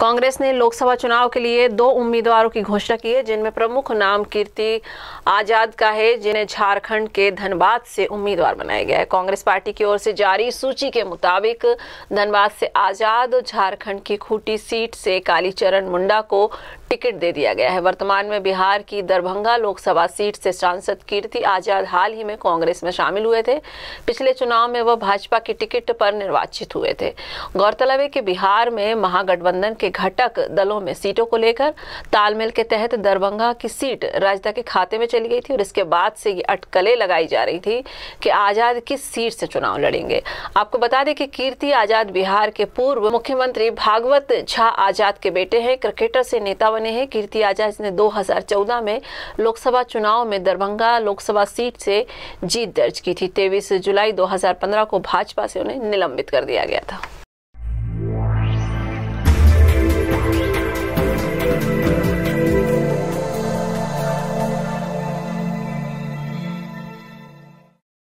कांग्रेस ने लोकसभा चुनाव के लिए दो उम्मीदवारों की घोषणा की है जिनमें प्रमुख नाम कीर्ति आजाद का है जिन्हें झारखंड के धनबाद से उम्मीदवार बनाया गया है कांग्रेस पार्टी की ओर से जारी सूची के मुताबिक धनबाद से आजाद झारखंड की खूटी सीट से कालीचरण मुंडा को टिकट दे दिया गया है वर्तमान में बिहार की दरभंगा लोकसभा सीट से सांसद कीर्ति आजाद हाल ही में कांग्रेस में शामिल हुए थे पिछले चुनाव में वह भाजपा की टिकट पर निर्वाचित हुए थे गौरतलब है कि बिहार में महागठबंधन के के घटक दलों में सीटों को लेकर तालमेल के तहत दरभंगा की सीट राजदा के खाते में चली गई थी और इसके बाद से ये अटकलें लगाई जा रही थी कि आज़ाद किस सीट से चुनाव लड़ेंगे आपको बता दें कि कीर्ति आज़ाद बिहार के पूर्व मुख्यमंत्री भागवत झा आज़ाद के बेटे हैं क्रिकेटर से नेता बने हैं कीर्ति आज़ाद ने दो में लोकसभा चुनाव में दरभंगा लोकसभा सीट से जीत दर्ज की थी तेईस जुलाई दो को भाजपा से उन्हें निलंबित कर दिया गया था